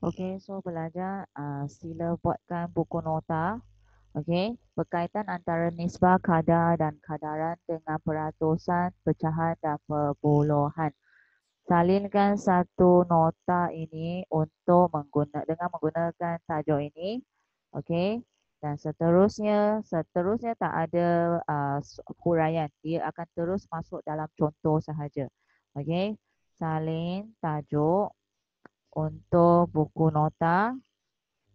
Okay, hmm. so belajar uh, sila buatkan buku nota. Okay, berkaitan antara nisbah kadar dan kadaran dengan peratusan, pecahan dan perpuluhan. Salinkan satu nota ini untuk mengguna, dengan menggunakan tajuk ini. Okay, dan seterusnya, seterusnya tak ada uh, huraian. Dia akan terus masuk dalam contoh sahaja. Okay, salin tajuk untuk buku nota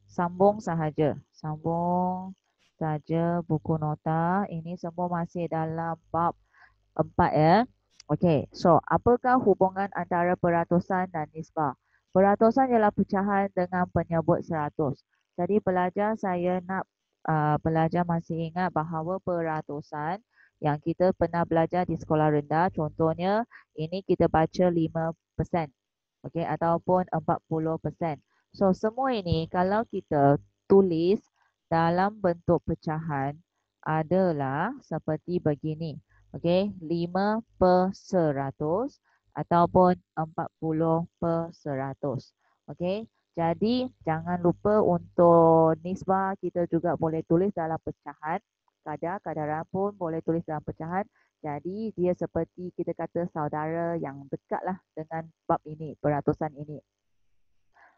sambung sahaja. Sambung sahaja buku nota. Ini semua masih dalam bab empat ya. Okey, so apakah hubungan antara peratusan dan nisbah? Peratusan ialah pecahan dengan penyebut seratus. Jadi pelajar saya nak uh, pelajar masih ingat bahawa peratusan yang kita pernah belajar di sekolah rendah contohnya ini kita baca 5% okey ataupun 40%. So semua ini kalau kita tulis dalam bentuk pecahan adalah seperti begini. Okey, 5 per 100 ataupun 40 per 100. Okey. Jadi jangan lupa untuk nisbah kita juga boleh tulis dalam pecahan kadar, kadaran pun boleh tulis dalam pecahan. Jadi dia seperti kita kata saudara yang dekatlah dengan bab ini, peratusan ini.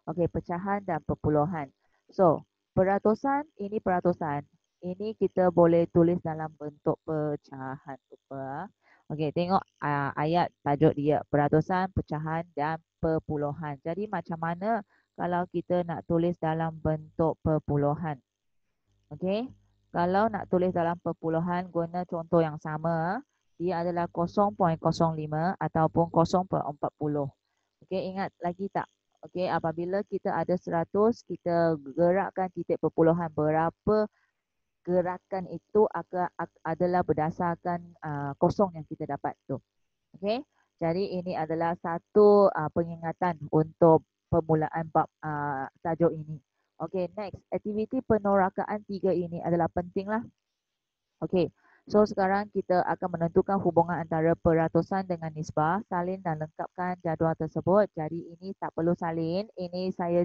Okey, pecahan dan perpuluhan. So, peratusan ini peratusan. Ini kita boleh tulis dalam bentuk pecahan. Ah. Okey, tengok ah, ayat tajuk dia. Peratusan, pecahan dan perpuluhan. Jadi macam mana kalau kita nak tulis dalam bentuk perpuluhan. Okey. Kalau nak tulis dalam perpuluhan guna contoh yang sama, dia adalah 0.05 ataupun 0.40. Okey, ingat lagi tak? Okey, apabila kita ada 100, kita gerakkan titik perpuluhan berapa gerakan itu akan adalah berdasarkan uh, kosong yang kita dapat tu. Okey. Jadi ini adalah satu uh, pengingatan untuk permulaan bab uh, tajuk ini. Okay, next. Aktiviti penorakaan tiga ini adalah penting lah. Okay, so sekarang kita akan menentukan hubungan antara peratusan dengan nisbah. Salin dan lengkapkan jadual tersebut. Jadi ini tak perlu salin. Ini saya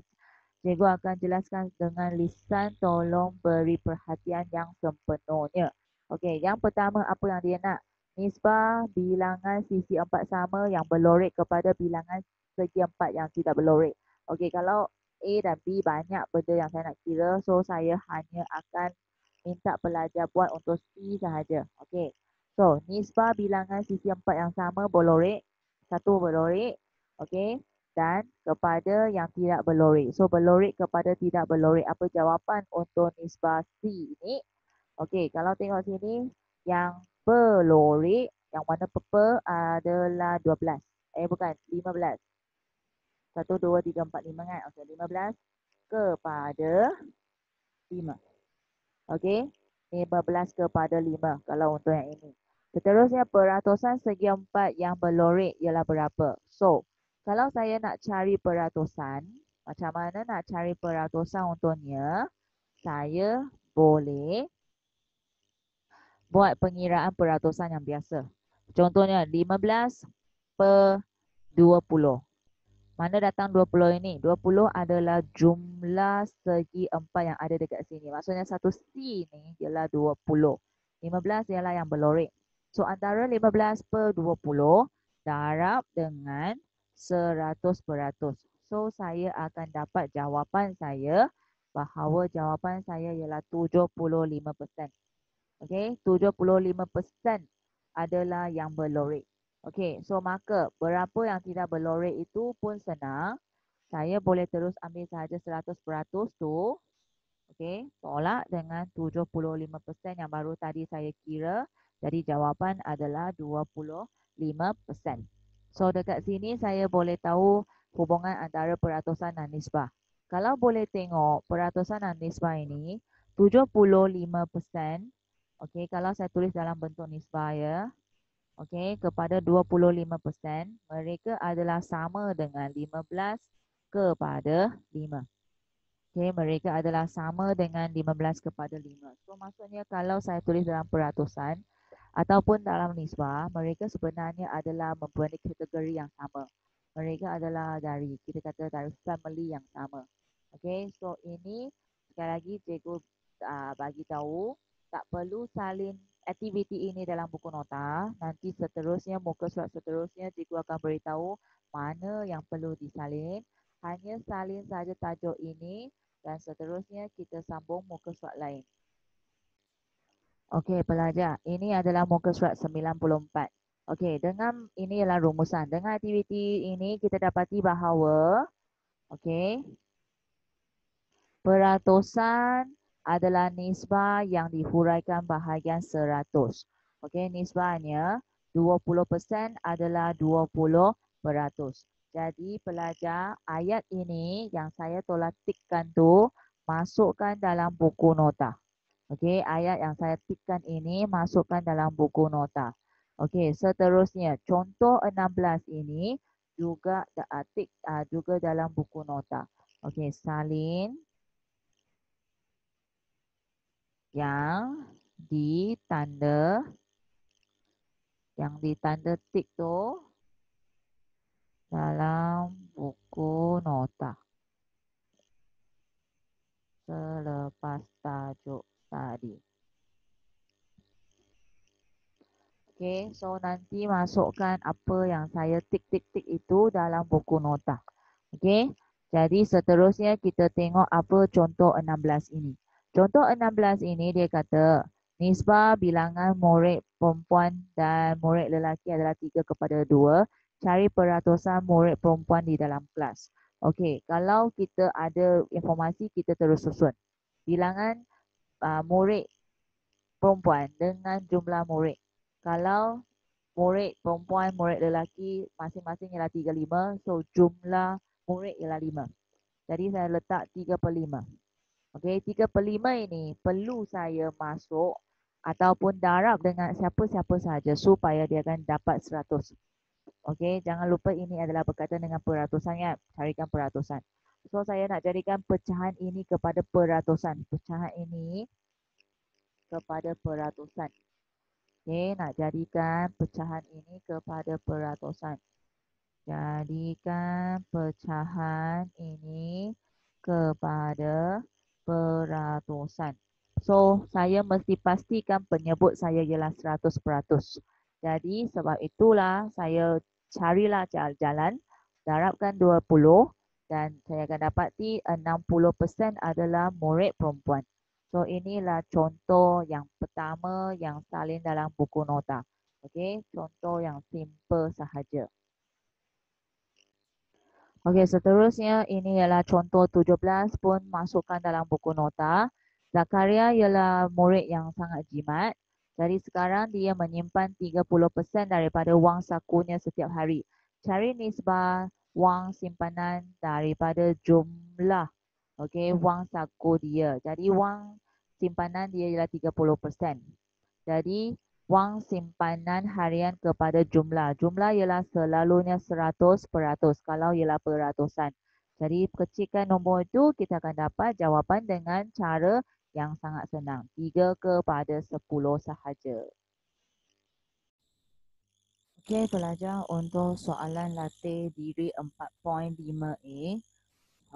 cikgu akan jelaskan dengan lisan. Tolong beri perhatian yang sempenuhnya. Okay, yang pertama apa yang dia nak? Nisbah bilangan sisi empat sama yang berlorek kepada bilangan segi empat yang tidak berlorek. Okay, kalau A dan B banyak benda yang saya nak kira so saya hanya akan minta pelajar buat untuk C sahaja. Okay, So, nisbah bilangan sisi empat yang sama berlorek. Satu berlorek. okay, Dan kepada yang tidak berlorek. So, berlorek kepada tidak berlorek. Apa jawapan untuk nisbah C ini? Okay, Kalau tengok sini, yang berlorek, yang warna purple adalah 12. Eh, bukan. 15. Satu, dua, tiga, empat, lima kan? Okey, lima belas kepada lima. Okey, lima belas kepada lima kalau untuk yang ini. Seterusnya, peratusan segi empat yang berlorek ialah berapa? So, kalau saya nak cari peratusan, macam mana nak cari peratusan untuknya? Saya boleh buat pengiraan peratusan yang biasa. Contohnya, lima belas per dua puluh. Mana datang 20 ini? 20 adalah jumlah segi empat yang ada dekat sini. Maksudnya satu C ni ialah 20. 15 ialah yang berloreng. So antara 15 per 20 darab dengan 100 peratus. So saya akan dapat jawapan saya bahawa jawapan saya ialah 75%. Okay, 75% adalah yang berloreng. Okey, so maka berapa yang tidak berlorek itu pun senang. Saya boleh terus ambil sahaja 100% tu. Okey, tolak dengan 75% yang baru tadi saya kira. Jadi jawapan adalah 25%. So dekat sini saya boleh tahu hubungan antara peratusan dan nisbah. Kalau boleh tengok peratusan dan nisbah ini, 75% Okey, kalau saya tulis dalam bentuk nisbah ya, okay, kepada 25%, mereka adalah sama dengan 15 kepada 5. Okay, mereka adalah sama dengan 15 kepada 5. So, maksudnya kalau saya tulis dalam peratusan ataupun dalam nisbah, mereka sebenarnya adalah mempunyai kategori yang sama. Mereka adalah dari, kita kata dari family yang sama. Okay, so ini sekali lagi cikgu uh, bagi tahu tak perlu salin aktiviti ini dalam buku nota. Nanti seterusnya, muka surat seterusnya, cikgu akan beritahu mana yang perlu disalin. Hanya salin saja tajuk ini dan seterusnya kita sambung muka surat lain. Okey, pelajar. Ini adalah muka surat 94. Okey, dengan ini ialah rumusan. Dengan aktiviti ini kita dapati bahawa okey, peratusan adalah nisbah yang dihuraikan bahagian 100. Okey, nisbahnya 20% adalah 20%. Jadi pelajar ayat ini yang saya tolak tikkan tu masukkan dalam buku nota. Okey, ayat yang saya tikkan ini masukkan dalam buku nota. Okey, seterusnya contoh 16 ini juga uh, tik ah, juga dalam buku nota. Okey, Salin, yang ditanda yang ditanda tik tu dalam buku nota selepas tajuk tadi. Okay, so nanti masukkan apa yang saya tik-tik-tik itu dalam buku nota. Okay, jadi seterusnya kita tengok apa contoh 16 ini. Contoh 16 ini dia kata nisbah bilangan murid perempuan dan murid lelaki adalah 3 kepada 2. Cari peratusan murid perempuan di dalam kelas. Okey, kalau kita ada informasi kita terus susun. Bilangan uh, murid perempuan dengan jumlah murid. Kalau murid perempuan, murid lelaki masing-masing ialah 3 5, so jumlah murid ialah 5. Jadi saya letak 3 per 5. Okey, tiga per lima ini perlu saya masuk ataupun darab dengan siapa-siapa saja supaya dia akan dapat seratus. Okey, jangan lupa ini adalah berkaitan dengan peratusan ya. Carikan peratusan. So, saya nak jadikan pecahan ini kepada peratusan. Pecahan ini kepada peratusan. Okey, nak jadikan pecahan ini kepada peratusan. Jadikan pecahan ini kepada peratusan peratusan. So, saya mesti pastikan penyebut saya ialah 100%. Jadi, sebab itulah saya carilah jalan, darabkan 20 dan saya akan dapati 60% adalah murid perempuan. So, inilah contoh yang pertama yang salin dalam buku nota. Okay, contoh yang simple sahaja. Okey, seterusnya ini ialah contoh 17 pun masukkan dalam buku nota. Zakaria ialah murid yang sangat jimat. Jadi sekarang dia menyimpan 30% daripada wang sakunya setiap hari. Cari nisbah wang simpanan daripada jumlah okey wang saku dia. Jadi wang simpanan dia ialah 30%. Jadi wang simpanan harian kepada jumlah. Jumlah ialah selalunya peratus kalau ialah peratusan. Jadi kecilkan nombor itu kita akan dapat jawapan dengan cara yang sangat senang. tiga kepada sepuluh sahaja. Okey pelajar untuk soalan latih diri 4.5A.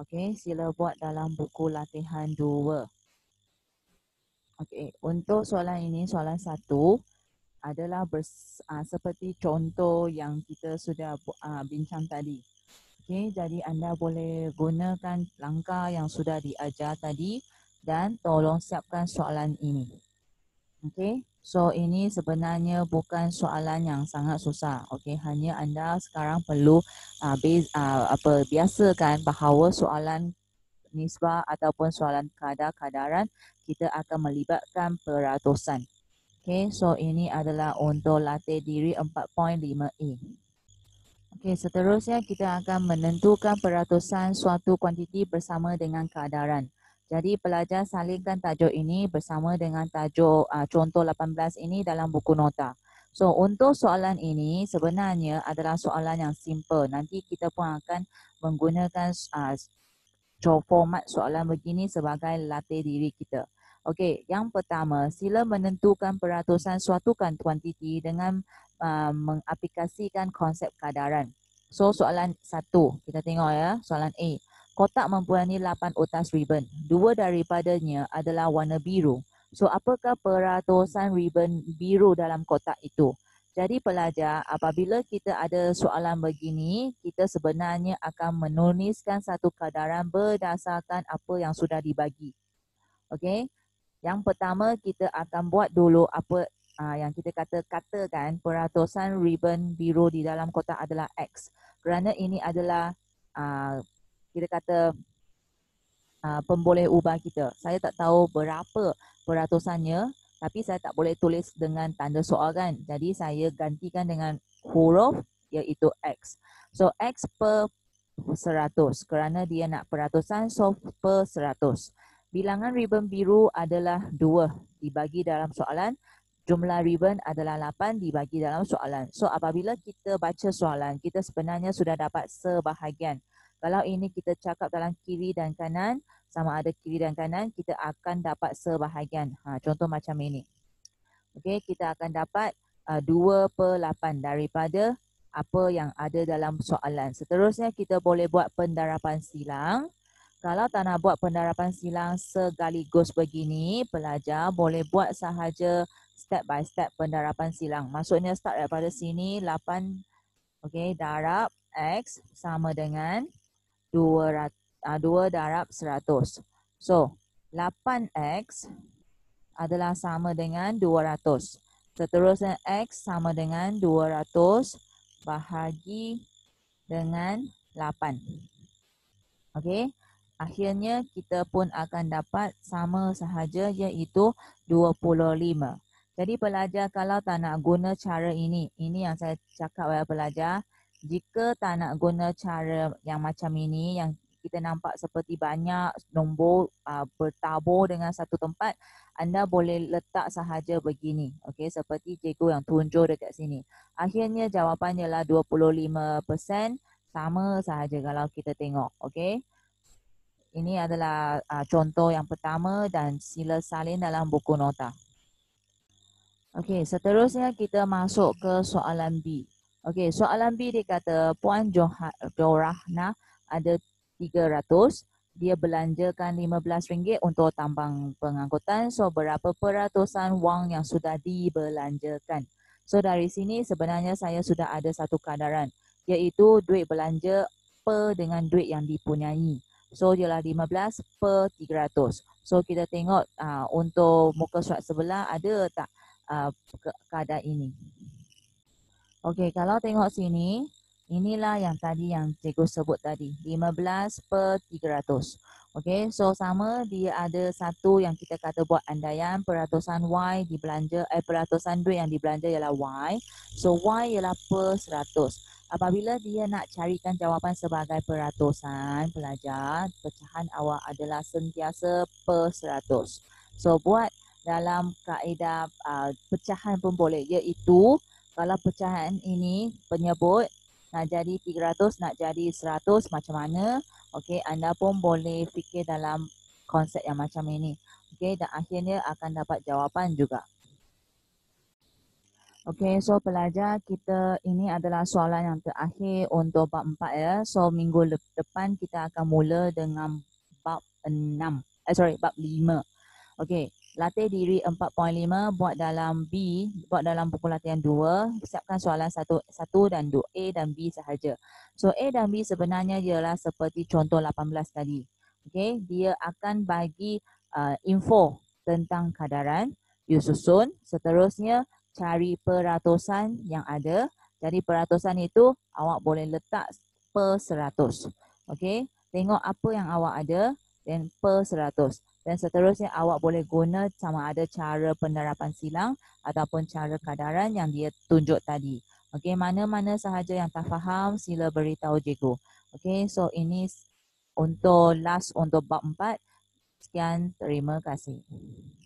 Okey sila buat dalam buku latihan dua Okey untuk soalan ini soalan satu adalah bers, uh, seperti contoh yang kita sudah uh, bincang tadi. Okay, jadi anda boleh gunakan langkah yang sudah diajar tadi dan tolong siapkan soalan ini. Okay, so ini sebenarnya bukan soalan yang sangat susah. Okay, hanya anda sekarang perlu uh, base, uh, apa, biasakan bahawa soalan nisbah ataupun soalan kadar-kadaran kita akan melibatkan peratusan. Okay, so ini adalah untuk latih diri 4.5E. Okay, seterusnya kita akan menentukan peratusan suatu kuantiti bersama dengan keadaran. Jadi pelajar salinkan tajuk ini bersama dengan tajuk uh, contoh 18 ini dalam buku nota. So untuk soalan ini sebenarnya adalah soalan yang simple. Nanti kita pun akan menggunakan uh, format soalan begini sebagai latih diri kita. Okey, yang pertama, sila menentukan peratusan suatu kuantiti dengan uh, mengaplikasikan konsep kadaran. So, soalan satu, kita tengok ya, soalan A. Kotak mempunyai 8 otas ribbon. Dua daripadanya adalah warna biru. So, apakah peratusan ribbon biru dalam kotak itu? Jadi pelajar, apabila kita ada soalan begini, kita sebenarnya akan menuliskan satu kadaran berdasarkan apa yang sudah dibagi. Okey? Yang pertama kita akan buat dulu apa uh, yang kita kata katakan peratusan ribbon biru di dalam kotak adalah X. Kerana ini adalah uh, kita kata uh, pemboleh ubah kita. Saya tak tahu berapa peratusannya tapi saya tak boleh tulis dengan tanda soal kan. Jadi saya gantikan dengan huruf iaitu X. So X per seratus kerana dia nak peratusan so per seratus Bilangan ribbon biru adalah 2 dibagi dalam soalan. Jumlah ribbon adalah 8 dibagi dalam soalan. So apabila kita baca soalan, kita sebenarnya sudah dapat sebahagian. Kalau ini kita cakap dalam kiri dan kanan, sama ada kiri dan kanan, kita akan dapat sebahagian. Ha, contoh macam ini. okay kita akan dapat uh, 2 per 8 daripada apa yang ada dalam soalan. Seterusnya kita boleh buat pendarapan silang kalau tak nak buat pendarapan silang segaligus begini, pelajar boleh buat sahaja step by step pendarapan silang. Maksudnya start daripada sini, 8 okay, darab X sama dengan 2, 2 ah, darab 100. So, 8X adalah sama dengan 200. Seterusnya X sama dengan 200 bahagi dengan 8. Okay akhirnya kita pun akan dapat sama sahaja iaitu 25. Jadi pelajar kalau tak nak guna cara ini, ini yang saya cakap kepada pelajar, jika tak nak guna cara yang macam ini yang kita nampak seperti banyak nombor uh, bertabur dengan satu tempat, anda boleh letak sahaja begini. okay? seperti cikgu yang tunjuk dekat sini. Akhirnya jawapannya ialah 25% sama sahaja kalau kita tengok. okay? Ini adalah uh, contoh yang pertama dan sila salin dalam buku nota. Okey, seterusnya kita masuk ke soalan B. Okey, soalan B dia kata Puan Johanna ada 300, dia belanjakan RM15 untuk tambang pengangkutan. So berapa peratusan wang yang sudah dibelanjakan? So dari sini sebenarnya saya sudah ada satu kadaran iaitu duit belanja per dengan duit yang dipunyai. So ialah 15 per 300. So kita tengok uh, untuk muka surat sebelah ada tak uh, keadaan ini. Okey, kalau tengok sini, inilah yang tadi yang cikgu sebut tadi. 15 per 300. Okey, so sama dia ada satu yang kita kata buat andaian peratusan Y dibelanja, eh peratusan duit yang dibelanja ialah Y. So Y ialah per Apabila dia nak carikan jawapan sebagai peratusan pelajar, pecahan awak adalah sentiasa per seratus. So buat dalam kaedah uh, pecahan pun boleh iaitu kalau pecahan ini penyebut nak jadi 300 nak jadi 100 macam mana Okay, anda pun boleh fikir dalam konsep yang macam ini Okay, dan akhirnya akan dapat jawapan juga Okay, so pelajar kita ini adalah soalan yang terakhir untuk bab empat ya. So minggu depan kita akan mula dengan bab enam. Eh, sorry, bab lima. Okay, latih diri 4.5 buat dalam B, buat dalam buku latihan 2. Siapkan soalan 1, 1 dan 2, A dan B sahaja. So A dan B sebenarnya ialah seperti contoh 18 tadi. Okay, dia akan bagi uh, info tentang kadaran, you susun, seterusnya cari peratusan yang ada. Dari peratusan itu awak boleh letak per seratus. Okay, Tengok apa yang awak ada dan per seratus. Dan seterusnya awak boleh guna sama ada cara penerapan silang ataupun cara kadaran yang dia tunjuk tadi. Okay, mana-mana sahaja yang tak faham sila beritahu cikgu. Okay, so ini untuk last untuk bab empat. Sekian, terima kasih.